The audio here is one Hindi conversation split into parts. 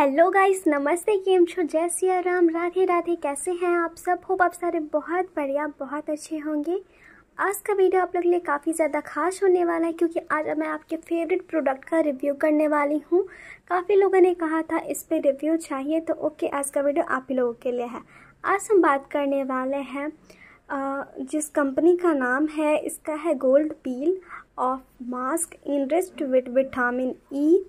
हेलो गाइस नमस्ते केम छो जय सिया राम राधे राधे कैसे हैं आप सब होप आप सारे बहुत बढ़िया बहुत अच्छे होंगे आज का वीडियो आप लोग के लिए काफ़ी ज़्यादा खास होने वाला है क्योंकि आज मैं आपके फेवरेट प्रोडक्ट का रिव्यू करने वाली हूँ काफ़ी लोगों ने कहा था इस पर रिव्यू चाहिए तो ओके आज का वीडियो आप ही लोगों के लिए है आज हम बात करने वाले हैं जिस कंपनी का नाम है इसका है gold peel off mask enriched with vitamin E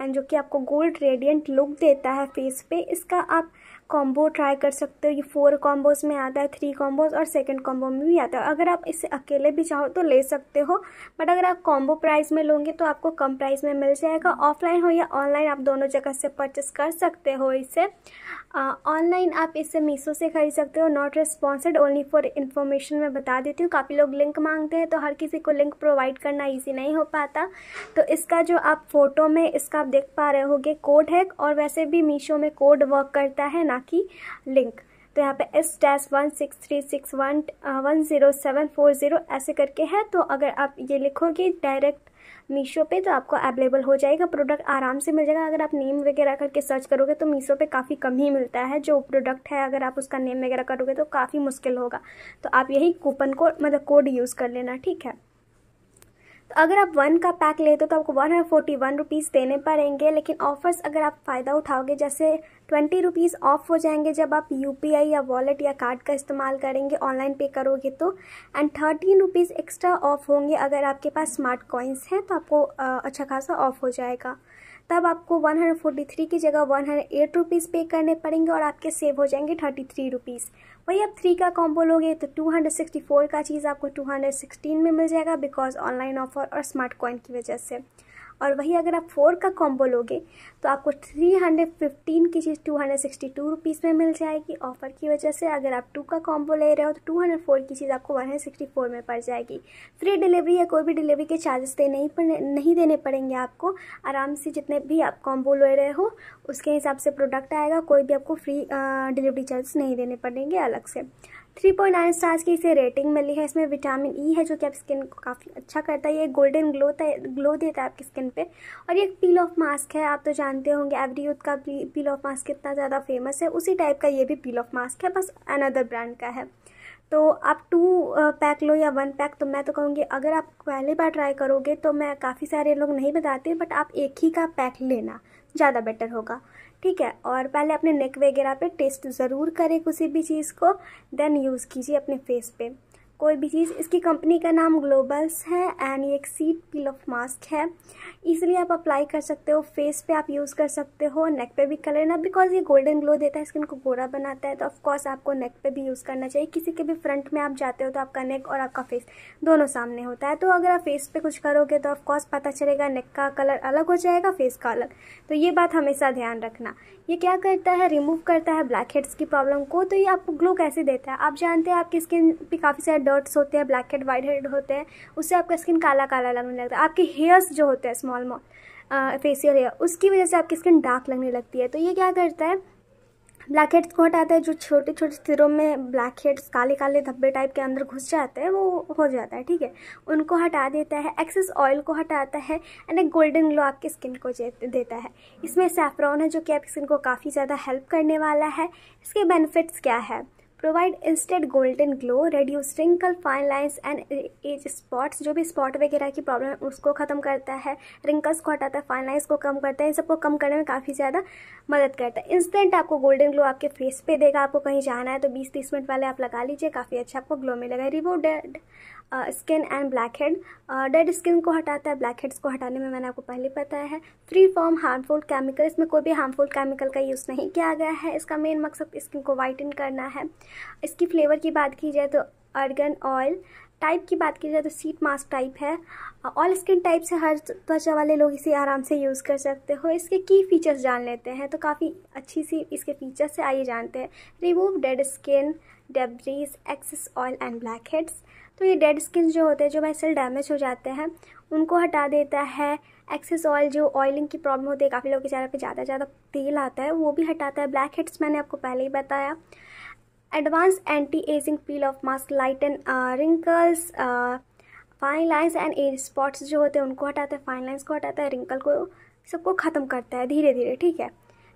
and जो कि आपको गोल्ड रेडियंट लुक देता है फेस पे इसका आप कॉम्बो ट्राई कर सकते हो ये फोर कॉम्बोज में आता है थ्री कॉम्बोज और सेकंड कॉम्बो में भी आता है अगर आप इसे अकेले भी चाहो तो ले सकते हो बट अगर आप कॉम्बो प्राइस में लोगे तो आपको कम प्राइस में मिल जाएगा ऑफलाइन हो या ऑनलाइन आप दोनों जगह से परचेस कर सकते हो इसे ऑनलाइन आप इसे मीशो से खरीद सकते हो not responsed only for information मैं बता देती हूँ काफ़ी लोग लिंक मांगते हैं तो हर किसी को लिंक प्रोवाइड करना ईजी नहीं हो पाता तो इसका जो आप फोटो में इसका आप देख पा रहे होगे कोड है और वैसे भी मीशो में कोड वर्क करता है ना की लिंक तो यहाँ पे S dash one six three six one one zero seven four zero ऐसे करके है तो अगर आप ये लिखोगे डायरेक्ट मीशो पे तो आपको अवेलेबल हो जाएगा प्रोडक्ट आराम से मिल जाएगा अगर आप नेम वगैरह करके सर्च करोगे तो मीशो पे काफ़ी कम ही मिलता है जो प्रोडक्ट है अगर आप उसका नेम वगैरह करोगे तो काफ़ी मुश्किल होगा तो आप यही कूपन को मतलब कोड यूज़ कर लेना ठीक है अगर आप वन का पैक लेते हो तो आपको one hundred forty one rupees देने पड़ेंगे लेकिन ऑफर्स अगर आप फ़ायदा उठाओगे जैसे ट्वेंटी रुपीज़ ऑफ हो जाएंगे जब आप यू या वॉलेट या कार्ड का इस्तेमाल करेंगे ऑनलाइन पे करोगे तो and thirteen rupees extra off होंगे अगर आपके पास स्मार्ट कॉइन्स हैं तो आपको अच्छा खासा ऑफ हो जाएगा तब आपको वन हंड्रेड फोर्टी थ्री की जगह वन हंड्रेड एट रुपीज़ पे करने पड़ेंगे और आपके सेव हो जाएंगे थर्टी थ्री रुपीज़ वही आप थ्री का कॉम्बो लोगे तो टू हंड्रेड सिक्सटी फोर का चीज़ आपको टू हंड्रेड सिक्सटीन में मिल जाएगा बिकॉज ऑनलाइन ऑफर और स्मार्ट कॉइन की वजह से और वहीं अगर आप फोर का कॉम्बो लोगे तो आपको थ्री हंड्रेड फिफ्टीन की चीज़ two hundred sixty two rupees में मिल जाएगी ऑफर की वजह से अगर आप टू का कॉम्बो ले रहे हो तो टू हंड्रेड फोर की चीज़ आपको वन हंड्रेड सिक्सटी फोर में पड़ जाएगी फ्री डिलीवरी या कोई भी डिलीवरी के चार्जेस दे नहीं पड़े नहीं देने पड़ेंगे आपको आराम से जितने भी आप कॉम्बो ले रहे हो उसके हिसाब से प्रोडक्ट आएगा कोई भी आपको फ्री डिलीवरी चार्जेस नहीं देने पड़ेंगे अलग से थ्री पॉइंट नाइन स्टार्स की इसे रेटिंग मिली है इसमें विटामिन ई e है जो कि आप स्किन को काफ़ी अच्छा करता है ये गोल्डन ग्लो ग्लो देता है आपकी स्किन पे और ये पील ऑफ मास्क है आप तो जानते होंगे एवरी यूथ का पील ऑफ मास्क कितना ज़्यादा फेमस है उसी टाइप का ये भी पील ऑफ मास्क है बस अनदर ब्रांड का है तो आप टू पैक लो या वन पैक तो मैं तो कहूँगी अगर आप पहली बार ट्राई करोगे तो मैं काफ़ी सारे लोग नहीं बताते बट आप एक ही का पैक लेना ज़्यादा बेटर होगा ठीक है और पहले अपने नेक वगैरह पे टेस्ट ज़रूर करें किसी भी चीज़ को देन यूज़ कीजिए अपने फेस पे कोई भी चीज़ इसकी कंपनी का नाम ग्लोबल्स है एंड ये एक सीट पील ऑफ मास्क है इसलिए आप अप्लाई कर सकते हो फेस पे आप यूज़ कर सकते हो नेक पे भी कलर ना बिकॉज ये गोल्डन ग्लो देता है स्किन को गोरा बनाता है तो ऑफकोर्स आपको नेक पे भी यूज़ करना चाहिए किसी के भी फ्रंट में आप जाते हो तो आपका नेक और आपका फेस दोनों सामने होता है तो अगर आप फेस पर कुछ करोगे तो ऑफकोर्स पता चलेगा नेक का कलर अलग हो जाएगा फेस का अलग तो ये बात हमेशा ध्यान रखना ये क्या करता है रिमूव करता है ब्लैक हेड्स की प्रॉब्लम को तो ये आपको ग्लो कैसे देता है आप जानते हैं आपकी स्किन पर काफ़ी सारे डर्ट्स होते हैं ब्लैक हेड वाइट हेड होते हैं उससे आपका स्किन काला काला लगने लगता है आपके हेयर्स जो होते हैं स्मॉल मॉल फेसियल हेयर उसकी वजह से आपकी स्किन डार्क लगने लगती है तो ये क्या करता है ब्लैक हेड्स को हटाता है जो छोटे छोटे सिरों में ब्लैक हेड्स काले काले धब्बे टाइप के अंदर घुस जाते हैं वो हो जाता है ठीक है उनको हटा देता है एक्सेस ऑयल को हटाता है एंड एक गोल्डन ग्लो आपकी स्किन को देता है इसमें सेफ्रॉन है जो कि आपकी स्किन को काफ़ी ज़्यादा हेल्प करने वाला है इसके बेनिफिट्स क्या है provide instant golden glow reduce wrinkle fine lines and age spots जो भी स्पॉट वगैरह की प्रॉब्लम है उसको ख़त्म करता है रिंकल्स को हटाता है फाइन लाइन्स को कम करता है इन सबको कम करने में काफ़ी ज़्यादा मदद करता है इंस्टेंट आपको गोल्डन ग्लो आपके फेस पे देगा आपको कहीं जाना है तो बीस तीस मिनट वाले आप लगा लीजिए काफ़ी अच्छा आपको ग्लो मिलेगा dead skin and blackhead dead skin को हटाता है ब्लैक हेड्स को हटाने में मैंने आपको पहले बताया है फ्री फॉर्म हार्मफुल केमिकल इसमें कोई भी हार्मफुल केमिकल का यूज़ नहीं किया गया है इसका मेन मकसद स्किन को वाइटन करना है इसकी फ्लेवर की बात की जाए तो अर्गन ऑयल टाइप की बात की जाए तो सीट मास्क टाइप है ऑल स्किन टाइप से हर त्वचा वाले लोग इसे आराम से यूज़ कर सकते हो इसके की फीचर्स जान लेते हैं तो काफ़ी अच्छी सी इसके फीचर्स से आइए जानते हैं remove dead skin debris excess oil and blackheads तो ये डेड स्किन जो होते हैं जो हमारे सेल डैमेज हो जाते हैं उनको हटा देता है एक्सेस ऑयल जो ऑयलिंग की प्रॉब्लम होती है काफ़ी लोगों के चेहरे पे ज़्यादा ज़्यादा तेल आता है वो भी हटाता है ब्लैक हेड्स मैंने आपको पहले ही बताया advance anti ageing peel off mask light and wrinkles fine lines and age spots जो होते हैं उनको हटाता है फाइन लाइन्स को हटाता है रिंकल को सबको ख़त्म करता है धीरे धीरे ठीक है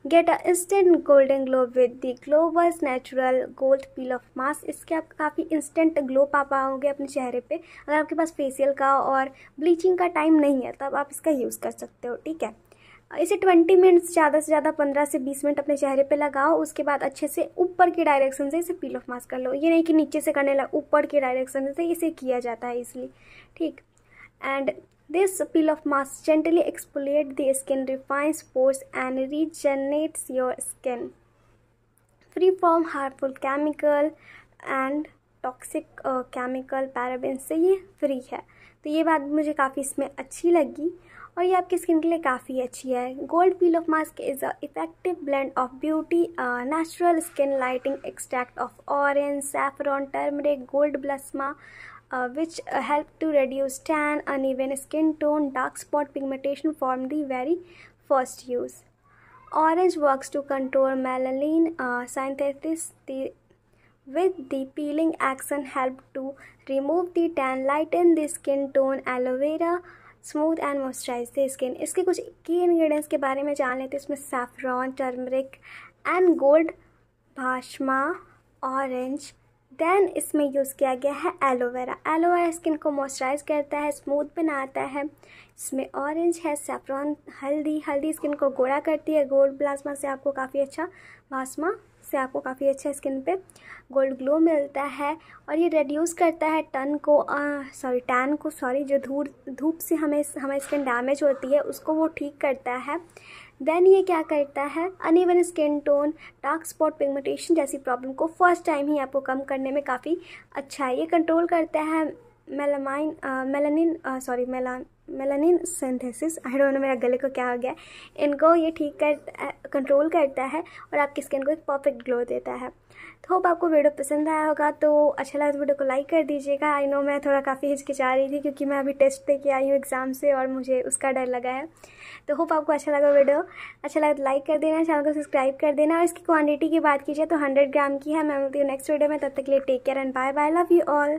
get a instant golden glow with the Glovers natural gold peel off mask इसके आप काफ़ी इंस्टेंट ग्लो पा पाओगे अपने चेहरे पे अगर आपके पास फेसियल का और ब्लीचिंग का टाइम नहीं है तब आप इसका यूज़ कर सकते हो ठीक है इसे 20 मिनट्स ज़्यादा से ज़्यादा 15 से 20 मिनट अपने चेहरे पे लगाओ उसके बाद अच्छे से ऊपर के डायरेक्शन से इसे पील ऑफ मास्क कर लो ये नहीं कि नीचे से करने लगा ऊपर के डायरेक्शन से इसे किया जाता है इसलिए ठीक and This peel of mask gently exfoliates the skin, refines pores and regenerates your skin. Free from harmful chemical and toxic chemical paraben से ये फ्री है तो ये बात मुझे काफ़ी इसमें अच्छी लगी और ये आपकी स्किन के लिए काफ़ी अच्छी है gold peel off mask is a effective blend of beauty natural skin lighting extract of orange saffron turmeric gold bhasma uh, which uh, help to reduce tan, uneven skin tone, dark spot pigmentation from the very first use. Orange works to control melanin uh, synthesis the, with the peeling action help to remove the tan, lighten the skin tone, aloe vera, smooth and moisturise the skin इसके कुछ की इन्ग्रीडियंट्स के बारे में जान लेते हैं इसमें saffron turmeric and gold bhasma orange then इसमें यूज़ किया गया है एलोवेरा एलोवेरा स्किन को मॉइस्चराइज करता है स्मूथ बनाता है इसमें ऑरेंज है सेफ्रॉन हल्दी हल्दी स्किन को गोरा करती है गोल्ड प्लाज्मा से आपको काफ़ी अच्छा प्लाज्मा से आपको काफ़ी अच्छा स्किन पे गोल्ड ग्लो मिलता है और ये रिड्यूस करता है टन को सॉरी टैन को सॉरी जो धूप धूप से हमें हमारी स्किन डैमेज होती है उसको वो ठीक करता है देन ये क्या करता है uneven skin tone dark spot pigmentation जैसी प्रॉब्लम को फर्स्ट टाइम ही आपको कम करने में काफ़ी अच्छा है ये कंट्रोल करता है melamine melanin sorry melan melanin synthesis I don't know मेरा गले को क्या हो गया इनको ये ठीक कर कंट्रोल करता है और आपकी स्किन को एक परफेक्ट ग्लो देता है तो होप आपको वीडियो पसंद आया होगा तो अच्छा लगा तो वीडियो को लाइक कर दीजिएगा आई नो मैं थोड़ा काफ़ी हिचकिचा रही थी क्योंकि मैं अभी टेस्ट दे के आई हूँ एग्ज़ाम से और मुझे उसका डर लगा है तो होप आपको अच्छा लगा वीडियो अच्छा लगा तो लाइक कर देना चैनल को सब्सक्राइब कर देना और इसकी क्वान्टिटी की बात कीजिए तो हंड्रेड ग्राम की है मैं मिलती हूँ नेक्स्ट वीडियो में तब तक के लिए take care and bye bye love you all